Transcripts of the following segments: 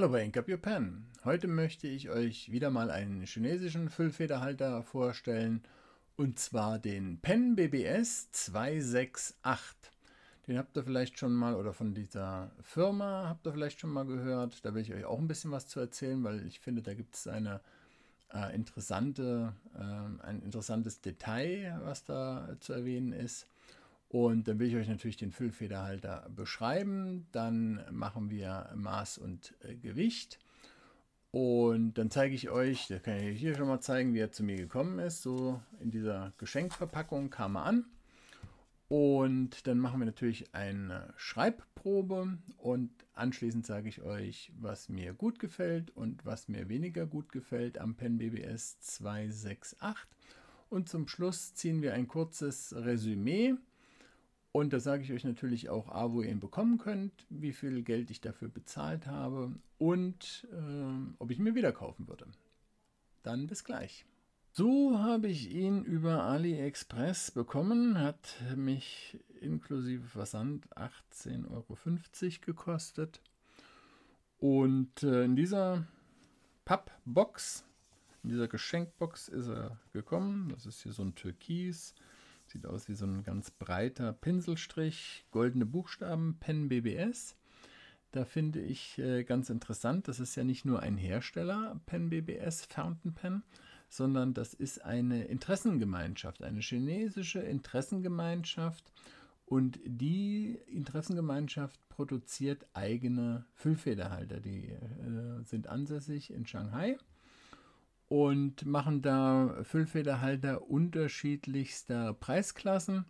Hallo bei Ink Up Heute möchte ich euch wieder mal einen chinesischen Füllfederhalter vorstellen und zwar den Pen BBS 268. Den habt ihr vielleicht schon mal oder von dieser Firma habt ihr vielleicht schon mal gehört. Da will ich euch auch ein bisschen was zu erzählen, weil ich finde, da gibt es eine äh, interessante, äh, ein interessantes Detail, was da äh, zu erwähnen ist. Und dann will ich euch natürlich den Füllfederhalter beschreiben. Dann machen wir Maß und äh, Gewicht. Und dann zeige ich euch, da kann ich hier schon mal zeigen, wie er zu mir gekommen ist. So in dieser Geschenkverpackung kam er an. Und dann machen wir natürlich eine Schreibprobe und anschließend sage ich euch, was mir gut gefällt und was mir weniger gut gefällt am Pen BBS 268. Und zum Schluss ziehen wir ein kurzes Resümee und da sage ich euch natürlich auch, A, wo ihr ihn bekommen könnt, wie viel Geld ich dafür bezahlt habe und äh, ob ich ihn mir wieder kaufen würde. Dann bis gleich. So habe ich ihn über AliExpress bekommen, hat mich inklusive Versand 18,50 Euro gekostet. Und äh, in dieser Pappbox, in dieser Geschenkbox ist er gekommen. Das ist hier so ein Türkis. Sieht aus wie so ein ganz breiter Pinselstrich, goldene Buchstaben, Pen BBS. Da finde ich äh, ganz interessant, das ist ja nicht nur ein Hersteller, Pen BBS, Fountain Pen, sondern das ist eine Interessengemeinschaft, eine chinesische Interessengemeinschaft. Und die Interessengemeinschaft produziert eigene Füllfederhalter. Die äh, sind ansässig in Shanghai und machen da Füllfederhalter unterschiedlichster Preisklassen.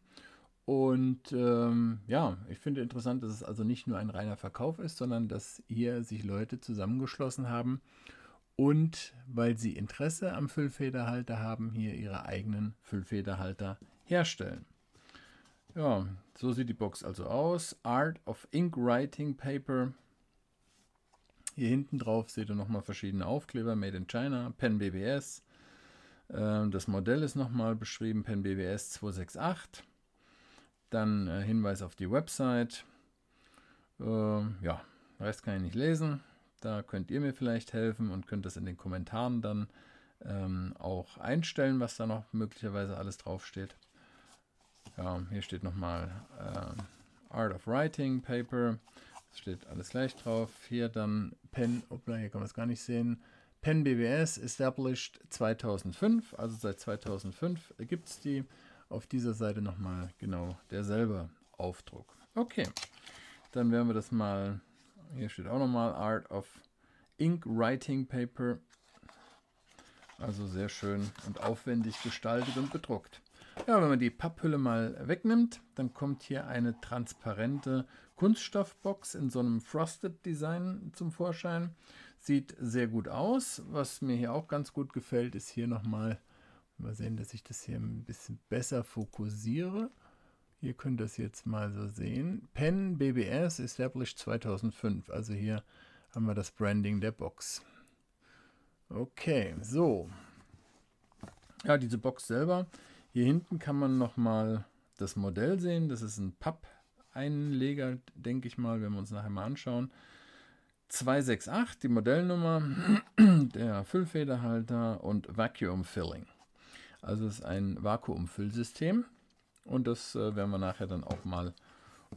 Und ähm, ja, ich finde interessant, dass es also nicht nur ein reiner Verkauf ist, sondern dass hier sich Leute zusammengeschlossen haben und weil sie Interesse am Füllfederhalter haben, hier ihre eigenen Füllfederhalter herstellen. Ja, so sieht die Box also aus. Art of Ink Writing Paper hier hinten drauf seht ihr nochmal verschiedene Aufkleber, Made in China, Pen BBS. Ähm, das Modell ist nochmal beschrieben, Pen BBS 268. Dann äh, Hinweis auf die Website. Ähm, ja, Rest kann ich nicht lesen. Da könnt ihr mir vielleicht helfen und könnt das in den Kommentaren dann ähm, auch einstellen, was da noch möglicherweise alles draufsteht. Ja, hier steht nochmal äh, Art of Writing Paper steht alles gleich drauf. Hier dann Pen, obla, hier kann man es gar nicht sehen. Pen BBS established 2005, also seit 2005 gibt es die. Auf dieser Seite nochmal genau derselbe Aufdruck. Okay, dann werden wir das mal, hier steht auch nochmal Art of Ink Writing Paper. Also sehr schön und aufwendig gestaltet und bedruckt. Ja, wenn man die Papphülle mal wegnimmt, dann kommt hier eine transparente Kunststoffbox in so einem Frosted Design zum Vorschein. Sieht sehr gut aus. Was mir hier auch ganz gut gefällt, ist hier nochmal, mal sehen, dass ich das hier ein bisschen besser fokussiere. Ihr könnt das jetzt mal so sehen. Pen BBS Established 2005. Also hier haben wir das Branding der Box. Okay, so. Ja, diese Box selber hier hinten kann man nochmal das Modell sehen. Das ist ein Papp-Einleger, denke ich mal, wenn wir uns nachher mal anschauen. 268, die Modellnummer, der Füllfederhalter und Vacuum Filling. Also es ist ein Vakuumfüllsystem und das äh, werden wir nachher dann auch mal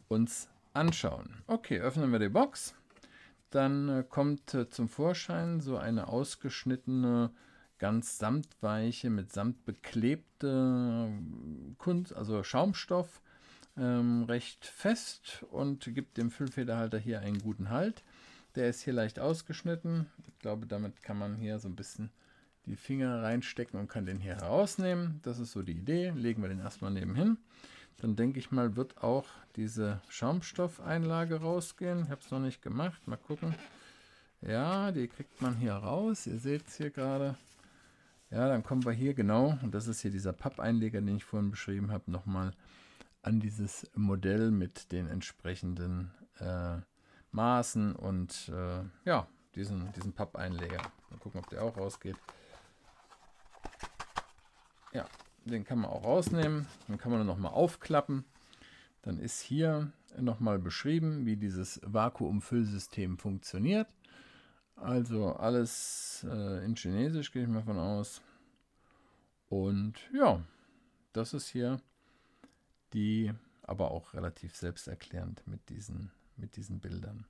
uns anschauen. Okay, öffnen wir die Box. Dann äh, kommt äh, zum Vorschein so eine ausgeschnittene ganz samtweiche, mit Samt beklebte Kunst, also Schaumstoff, ähm, recht fest und gibt dem Füllfederhalter hier einen guten Halt. Der ist hier leicht ausgeschnitten. Ich glaube, damit kann man hier so ein bisschen die Finger reinstecken und kann den hier herausnehmen. Das ist so die Idee. Legen wir den erstmal nebenhin. Dann denke ich mal, wird auch diese Schaumstoffeinlage rausgehen. Ich habe es noch nicht gemacht. Mal gucken. Ja, die kriegt man hier raus. Ihr seht es hier gerade. Ja, dann kommen wir hier genau, und das ist hier dieser Pappeinleger, den ich vorhin beschrieben habe, nochmal an dieses Modell mit den entsprechenden äh, Maßen und äh, ja, diesen, diesen Pappeinleger. Mal gucken, ob der auch rausgeht. Ja, den kann man auch rausnehmen. Dann kann man dann nochmal aufklappen. Dann ist hier nochmal beschrieben, wie dieses Vakuumfüllsystem funktioniert. Also alles äh, in Chinesisch gehe ich mal von aus. Und ja, das ist hier die, aber auch relativ selbsterklärend mit diesen, mit diesen Bildern.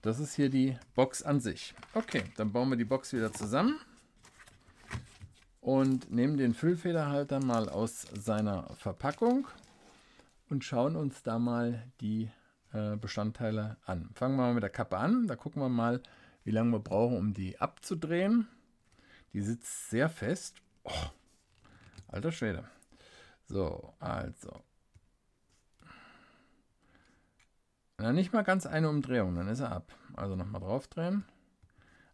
Das ist hier die Box an sich. Okay, dann bauen wir die Box wieder zusammen und nehmen den Füllfederhalter mal aus seiner Verpackung und schauen uns da mal die äh, Bestandteile an. Fangen wir mal mit der Kappe an. Da gucken wir mal, wie lange wir brauchen, um die abzudrehen. Die sitzt sehr fest. Oh, alter Schwede. So, also. Na, nicht mal ganz eine Umdrehung, dann ist er ab. Also nochmal draufdrehen.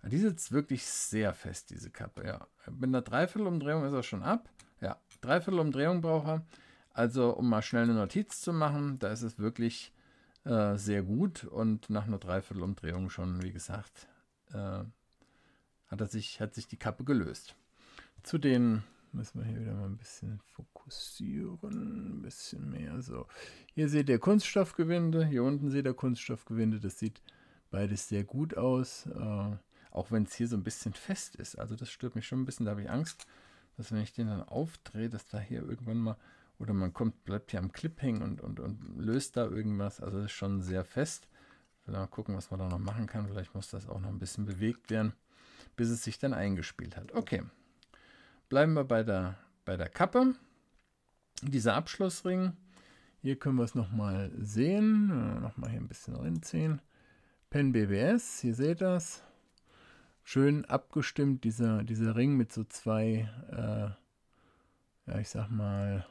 Ah, die sitzt wirklich sehr fest, diese Kappe. Ja. Mit einer Dreiviertelumdrehung ist er schon ab. Ja, Dreiviertelumdrehung braucht er. Also, um mal schnell eine Notiz zu machen, da ist es wirklich äh, sehr gut und nach einer Dreiviertelumdrehung schon, wie gesagt, äh, hat, er sich, hat sich die Kappe gelöst. Zu den müssen wir hier wieder mal ein bisschen fokussieren, ein bisschen mehr so. Hier seht ihr Kunststoffgewinde, hier unten seht ihr Kunststoffgewinde, das sieht beides sehr gut aus, äh, auch wenn es hier so ein bisschen fest ist. Also das stört mich schon ein bisschen, da habe ich Angst, dass wenn ich den dann aufdrehe, dass da hier irgendwann mal, oder man kommt, bleibt hier am Clip hängen und, und, und löst da irgendwas, also das ist schon sehr fest mal gucken, was man da noch machen kann. Vielleicht muss das auch noch ein bisschen bewegt werden, bis es sich dann eingespielt hat. Okay, bleiben wir bei der, bei der Kappe. Dieser Abschlussring, hier können wir es nochmal sehen. Äh, nochmal hier ein bisschen reinziehen. Pen BBS, hier seht ihr es. Schön abgestimmt, dieser, dieser Ring mit so zwei, äh, ja ich sag mal,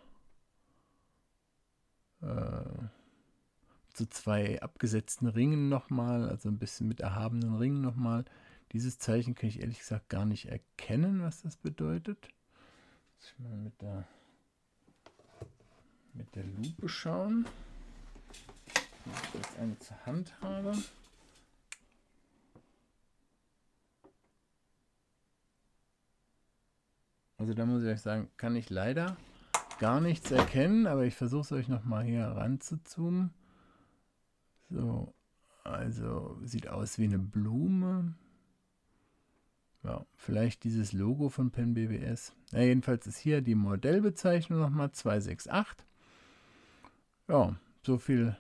äh, zu zwei abgesetzten Ringen nochmal, also ein bisschen mit erhabenen Ringen nochmal. Dieses Zeichen kann ich ehrlich gesagt gar nicht erkennen, was das bedeutet. Muss ich mal mit der, mit der Lupe schauen. Wenn ich jetzt eine zur Hand habe. Also da muss ich euch sagen, kann ich leider gar nichts erkennen, aber ich versuche es euch nochmal hier ranzuzoomen. So, also sieht aus wie eine Blume. Ja, vielleicht dieses Logo von Pen BBS. Ja, jedenfalls ist hier die Modellbezeichnung nochmal 268. Ja, so viel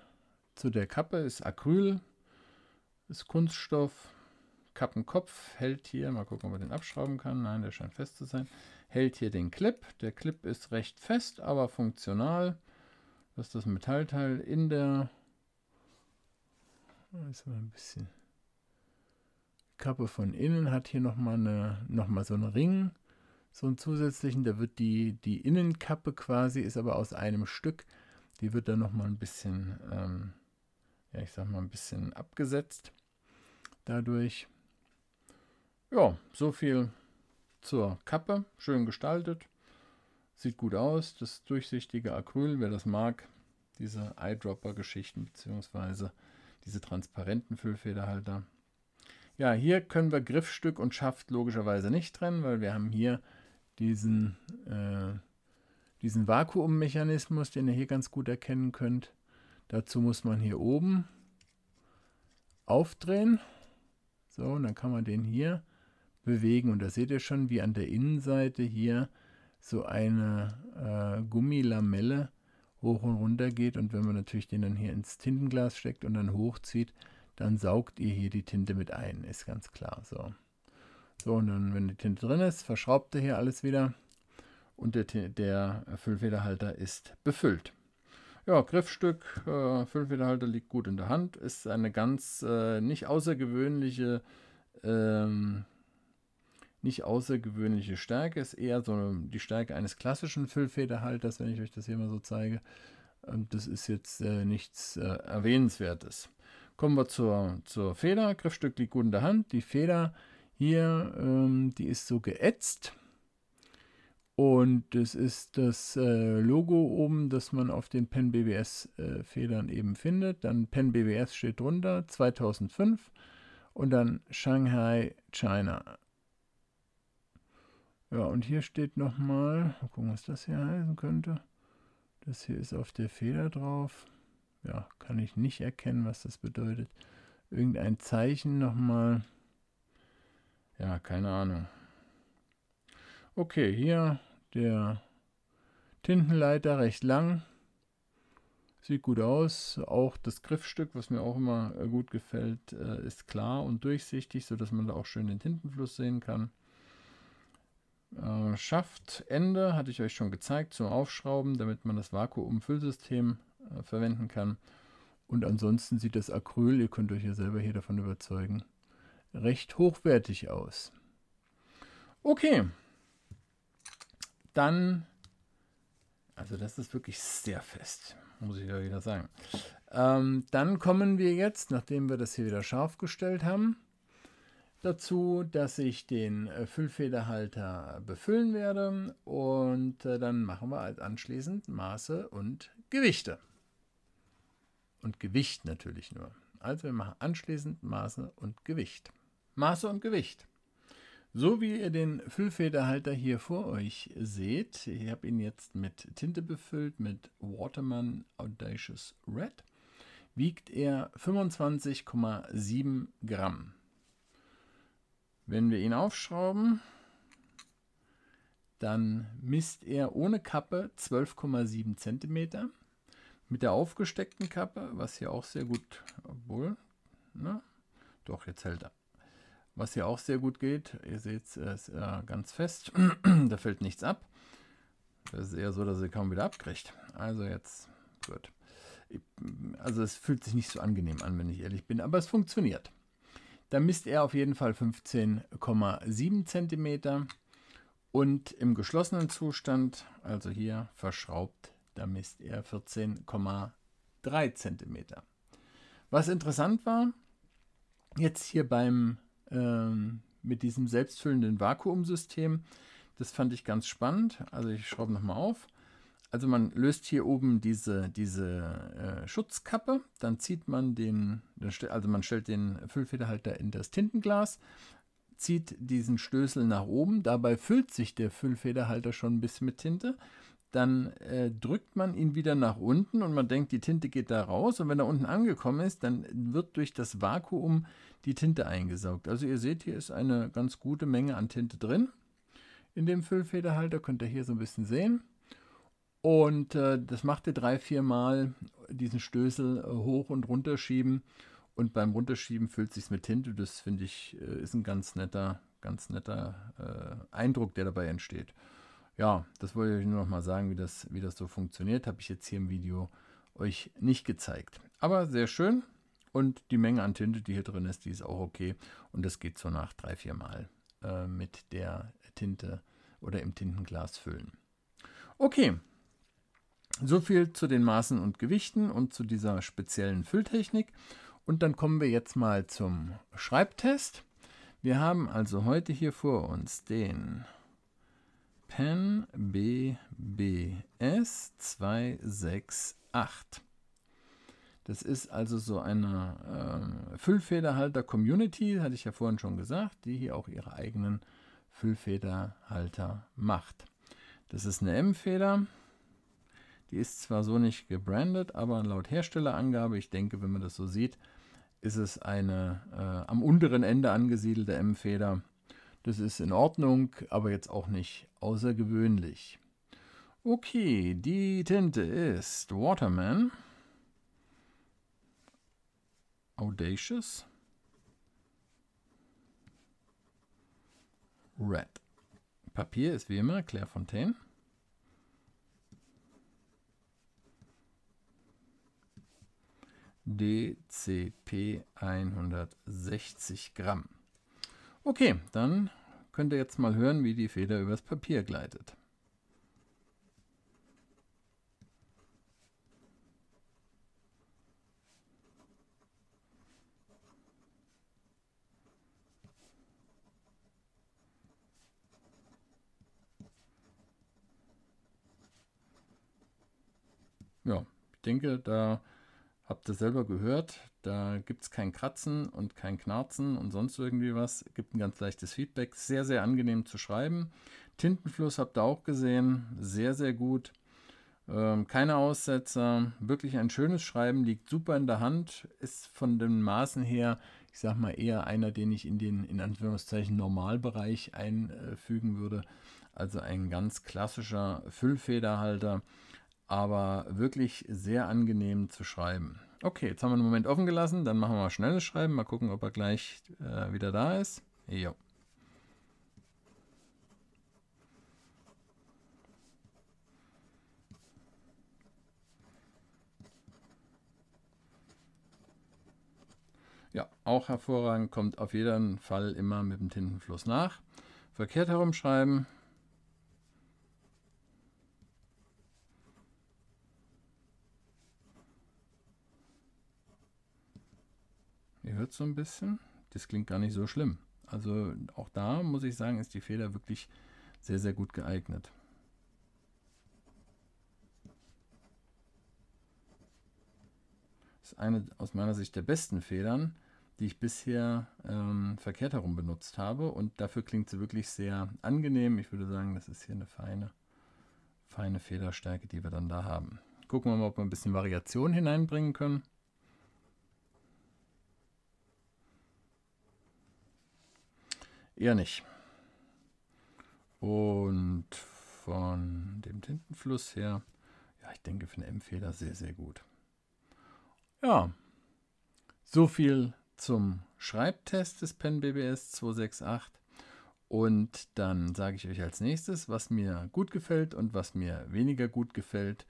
zu der Kappe. Ist Acryl, ist Kunststoff, Kappenkopf, hält hier, mal gucken, ob man den abschrauben kann. Nein, der scheint fest zu sein. Hält hier den Clip. Der Clip ist recht fest, aber funktional. Das ist das Metallteil in der Jetzt ah, mal ein bisschen. Kappe von innen hat hier nochmal eine, noch mal so einen Ring, so einen zusätzlichen. Da wird die, die Innenkappe quasi, ist aber aus einem Stück. Die wird dann nochmal ein bisschen, ähm, ja, ich sag mal, ein bisschen abgesetzt. Dadurch. Ja, so viel zur Kappe. Schön gestaltet. Sieht gut aus. Das durchsichtige Acryl, wer das mag, diese Eyedropper-Geschichten, beziehungsweise diese transparenten Füllfederhalter. Ja, hier können wir Griffstück und Schaft logischerweise nicht trennen, weil wir haben hier diesen, äh, diesen Vakuummechanismus, den ihr hier ganz gut erkennen könnt. Dazu muss man hier oben aufdrehen. So, und dann kann man den hier bewegen. Und da seht ihr schon, wie an der Innenseite hier so eine äh, Gummilamelle hoch und runter geht und wenn man natürlich den dann hier ins Tintenglas steckt und dann hochzieht, dann saugt ihr hier die Tinte mit ein, ist ganz klar. So, so und dann, wenn die Tinte drin ist, verschraubt ihr hier alles wieder und der, der Füllfederhalter ist befüllt. Ja, Griffstück, äh, Füllfederhalter liegt gut in der Hand, ist eine ganz äh, nicht außergewöhnliche ähm, nicht außergewöhnliche Stärke, ist eher so die Stärke eines klassischen Füllfederhalters, wenn ich euch das hier mal so zeige. Ähm, das ist jetzt äh, nichts äh, Erwähnenswertes. Kommen wir zur, zur Feder. Griffstück liegt gut in der Hand. Die Feder hier, ähm, die ist so geätzt. Und das ist das äh, Logo oben, das man auf den Pen BBS äh, Federn eben findet. Dann Pen BBS steht drunter, 2005. Und dann Shanghai, China. Ja, und hier steht nochmal, mal gucken, was das hier heißen könnte. Das hier ist auf der Feder drauf. Ja, kann ich nicht erkennen, was das bedeutet. Irgendein Zeichen nochmal. Ja, keine Ahnung. Okay, hier der Tintenleiter recht lang. Sieht gut aus. Auch das Griffstück, was mir auch immer äh, gut gefällt, äh, ist klar und durchsichtig, sodass man da auch schön den Tintenfluss sehen kann. Äh, Schaftende hatte ich euch schon gezeigt zum Aufschrauben, damit man das Vakuumfüllsystem äh, verwenden kann. Und ansonsten sieht das Acryl, ihr könnt euch ja selber hier davon überzeugen, recht hochwertig aus. Okay, dann, also das ist wirklich sehr fest, muss ich ja wieder sagen. Ähm, dann kommen wir jetzt, nachdem wir das hier wieder scharf gestellt haben, dazu, dass ich den äh, Füllfederhalter befüllen werde und äh, dann machen wir halt anschließend Maße und Gewichte. Und Gewicht natürlich nur. Also wir machen anschließend Maße und Gewicht. Maße und Gewicht. So wie ihr den Füllfederhalter hier vor euch seht, ich habe ihn jetzt mit Tinte befüllt, mit Waterman Audacious Red, wiegt er 25,7 Gramm. Wenn wir ihn aufschrauben, dann misst er ohne Kappe 12,7 cm. Mit der aufgesteckten Kappe, was hier auch sehr gut, obwohl, ne? doch, jetzt hält er. Was hier auch sehr gut geht, ihr seht es ist äh, ganz fest, da fällt nichts ab. Das ist eher so, dass er kaum wieder abkriegt. Also jetzt, gut. Also es fühlt sich nicht so angenehm an, wenn ich ehrlich bin, aber es funktioniert. Da misst er auf jeden Fall 15,7 cm und im geschlossenen Zustand, also hier verschraubt, da misst er 14,3 cm. Was interessant war, jetzt hier beim ähm, mit diesem selbstfüllenden Vakuumsystem, das fand ich ganz spannend. Also ich schraube nochmal auf also man löst hier oben diese, diese äh, Schutzkappe, dann zieht man den, also man stellt den Füllfederhalter in das Tintenglas, zieht diesen Stößel nach oben, dabei füllt sich der Füllfederhalter schon ein bisschen mit Tinte, dann äh, drückt man ihn wieder nach unten und man denkt, die Tinte geht da raus und wenn er unten angekommen ist, dann wird durch das Vakuum die Tinte eingesaugt. Also ihr seht, hier ist eine ganz gute Menge an Tinte drin. In dem Füllfederhalter könnt ihr hier so ein bisschen sehen. Und äh, das ihr drei, vier Mal diesen Stößel äh, hoch und runter schieben. Und beim Runterschieben füllt sich mit Tinte. Das finde ich äh, ist ein ganz netter, ganz netter äh, Eindruck, der dabei entsteht. Ja, das wollte ich nur noch mal sagen, wie das, wie das so funktioniert. Habe ich jetzt hier im Video euch nicht gezeigt. Aber sehr schön. Und die Menge an Tinte, die hier drin ist, die ist auch okay. Und das geht so nach drei, vier Mal äh, mit der Tinte oder im Tintenglas füllen. Okay, so viel zu den Maßen und Gewichten und zu dieser speziellen Fülltechnik. Und dann kommen wir jetzt mal zum Schreibtest. Wir haben also heute hier vor uns den Pen BBS 268. Das ist also so eine äh, Füllfederhalter-Community, hatte ich ja vorhin schon gesagt, die hier auch ihre eigenen Füllfederhalter macht. Das ist eine M-Feder, die ist zwar so nicht gebrandet, aber laut Herstellerangabe, ich denke, wenn man das so sieht, ist es eine äh, am unteren Ende angesiedelte M-Feder. Das ist in Ordnung, aber jetzt auch nicht außergewöhnlich. Okay, die Tinte ist Waterman. Audacious. Red. Papier ist wie immer Clairefontaine. DCP 160 Gramm. Okay, dann könnt ihr jetzt mal hören, wie die Feder übers Papier gleitet. Ja, ich denke, da Habt ihr selber gehört, da gibt es kein Kratzen und kein Knarzen und sonst irgendwie was. Gibt ein ganz leichtes Feedback. Sehr, sehr angenehm zu schreiben. Tintenfluss habt ihr auch gesehen. Sehr, sehr gut. Ähm, keine Aussetzer. Wirklich ein schönes Schreiben. Liegt super in der Hand. Ist von den Maßen her, ich sag mal, eher einer, den ich in den, in Anführungszeichen, Normalbereich einfügen würde. Also ein ganz klassischer Füllfederhalter aber wirklich sehr angenehm zu schreiben. Okay, jetzt haben wir einen Moment offen gelassen, dann machen wir mal schnelles Schreiben, mal gucken, ob er gleich äh, wieder da ist. Jo. Ja, auch hervorragend, kommt auf jeden Fall immer mit dem Tintenfluss nach. Verkehrt herumschreiben, ruckelt so ein bisschen. Das klingt gar nicht so schlimm. Also auch da muss ich sagen, ist die Feder wirklich sehr, sehr gut geeignet. Das ist eine aus meiner Sicht der besten Federn, die ich bisher ähm, verkehrt herum benutzt habe. Und dafür klingt sie wirklich sehr angenehm. Ich würde sagen, das ist hier eine feine, feine Federstärke, die wir dann da haben. Gucken wir mal, ob wir ein bisschen Variation hineinbringen können. Eher nicht. Und von dem Tintenfluss her, ja, ich denke für eine m fehler sehr, sehr gut. Ja, so viel zum Schreibtest des Pen BBS 268. Und dann sage ich euch als nächstes, was mir gut gefällt und was mir weniger gut gefällt.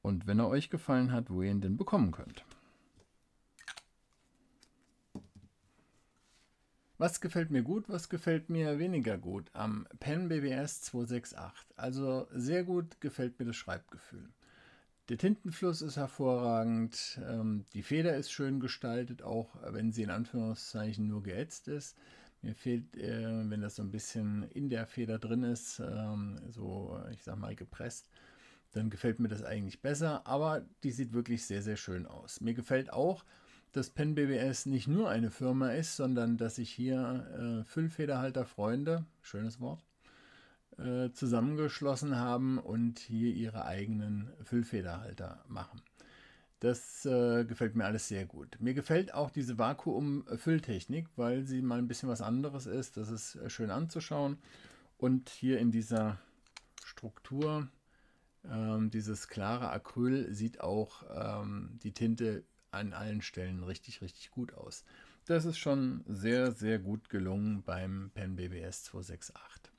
Und wenn er euch gefallen hat, wo ihr ihn denn bekommen könnt. Was gefällt mir gut, was gefällt mir weniger gut am Pen BBS 268? Also sehr gut gefällt mir das Schreibgefühl. Der Tintenfluss ist hervorragend, ähm, die Feder ist schön gestaltet, auch wenn sie in Anführungszeichen nur geätzt ist. Mir fehlt, äh, wenn das so ein bisschen in der Feder drin ist, ähm, so ich sag mal gepresst, dann gefällt mir das eigentlich besser, aber die sieht wirklich sehr, sehr schön aus. Mir gefällt auch, dass Penn BBS nicht nur eine Firma ist, sondern dass sich hier äh, Füllfederhalter Freunde, schönes Wort, äh, zusammengeschlossen haben und hier ihre eigenen Füllfederhalter machen. Das äh, gefällt mir alles sehr gut. Mir gefällt auch diese Vakuum-Fülltechnik, weil sie mal ein bisschen was anderes ist. Das ist äh, schön anzuschauen. Und hier in dieser Struktur, ähm, dieses klare Acryl, sieht auch ähm, die Tinte an allen Stellen richtig, richtig gut aus. Das ist schon sehr, sehr gut gelungen beim Pen BBS 268.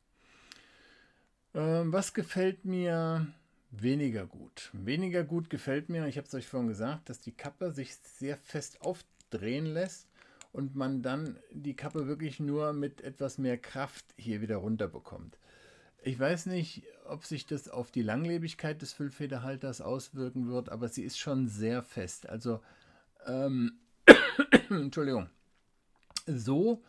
Ähm, was gefällt mir weniger gut? Weniger gut gefällt mir, ich habe es euch vorhin gesagt, dass die Kappe sich sehr fest aufdrehen lässt und man dann die Kappe wirklich nur mit etwas mehr Kraft hier wieder runter bekommt. Ich weiß nicht, ob sich das auf die Langlebigkeit des Füllfederhalters auswirken wird, aber sie ist schon sehr fest. Also ähm, Entschuldigung. So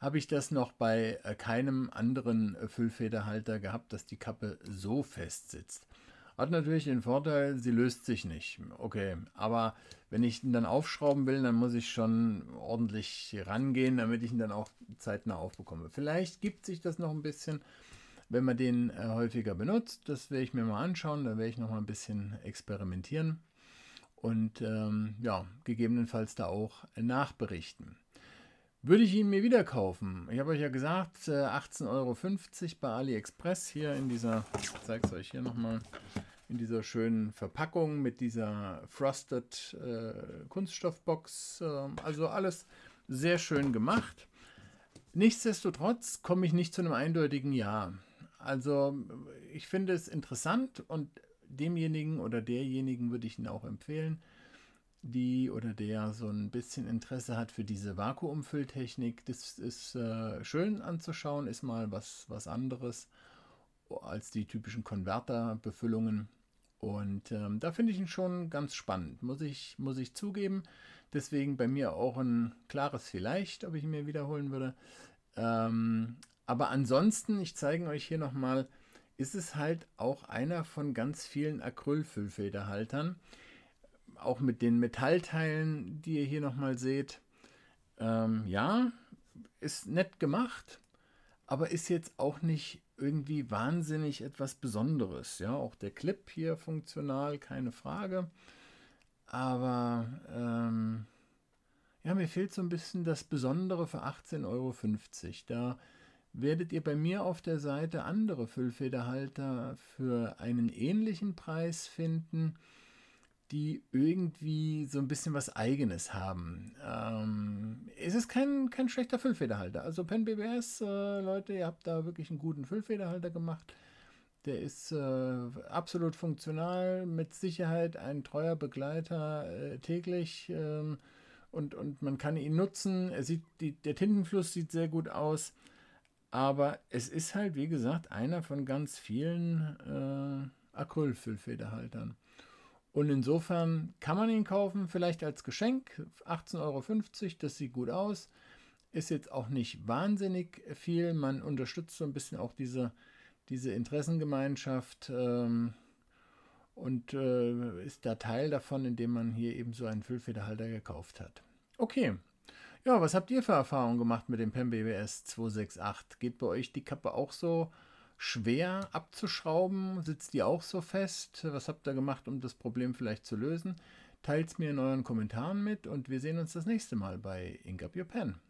habe ich das noch bei äh, keinem anderen äh, Füllfederhalter gehabt, dass die Kappe so fest sitzt. Hat natürlich den Vorteil, sie löst sich nicht. Okay, aber wenn ich ihn dann aufschrauben will, dann muss ich schon ordentlich rangehen, damit ich ihn dann auch zeitnah aufbekomme. Vielleicht gibt sich das noch ein bisschen, wenn man den äh, häufiger benutzt. Das werde ich mir mal anschauen, da werde ich noch mal ein bisschen experimentieren und ähm, ja, gegebenenfalls da auch nachberichten. Würde ich ihn mir wieder kaufen? Ich habe euch ja gesagt, 18,50 äh, Euro bei AliExpress hier in dieser, ich zeige es euch hier nochmal, in dieser schönen Verpackung mit dieser Frosted äh, Kunststoffbox. Äh, also alles sehr schön gemacht. Nichtsdestotrotz komme ich nicht zu einem eindeutigen Ja. Also ich finde es interessant und demjenigen oder derjenigen würde ich ihn auch empfehlen, die oder der so ein bisschen Interesse hat für diese Vakuumfülltechnik. Das ist äh, schön anzuschauen, ist mal was, was anderes als die typischen Konverterbefüllungen. Und ähm, da finde ich ihn schon ganz spannend, muss ich, muss ich zugeben. Deswegen bei mir auch ein klares Vielleicht, ob ich ihn mir wiederholen würde. Ähm, aber ansonsten, ich zeige euch hier nochmal ist es halt auch einer von ganz vielen Acrylfüllfederhaltern. Auch mit den Metallteilen, die ihr hier nochmal seht. Ähm, ja, ist nett gemacht, aber ist jetzt auch nicht irgendwie wahnsinnig etwas Besonderes. Ja, auch der Clip hier funktional, keine Frage. Aber ähm, ja, mir fehlt so ein bisschen das Besondere für 18,50 Euro. Da werdet ihr bei mir auf der Seite andere Füllfederhalter für einen ähnlichen Preis finden, die irgendwie so ein bisschen was Eigenes haben. Ähm, es ist kein, kein schlechter Füllfederhalter. Also Pen BBS, äh, Leute, ihr habt da wirklich einen guten Füllfederhalter gemacht. Der ist äh, absolut funktional, mit Sicherheit ein treuer Begleiter äh, täglich ähm, und, und man kann ihn nutzen. Er sieht, die, der Tintenfluss sieht sehr gut aus. Aber es ist halt, wie gesagt, einer von ganz vielen äh, Acrylfüllfederhaltern. Und insofern kann man ihn kaufen, vielleicht als Geschenk. 18,50 Euro, das sieht gut aus. Ist jetzt auch nicht wahnsinnig viel. Man unterstützt so ein bisschen auch diese, diese Interessengemeinschaft ähm, und äh, ist da Teil davon, indem man hier eben so einen Füllfederhalter gekauft hat. Okay, ja, was habt ihr für Erfahrungen gemacht mit dem PEM BBS 268? Geht bei euch die Kappe auch so schwer abzuschrauben? Sitzt die auch so fest? Was habt ihr gemacht, um das Problem vielleicht zu lösen? Teilt es mir in euren Kommentaren mit und wir sehen uns das nächste Mal bei Ink Up Your Pen.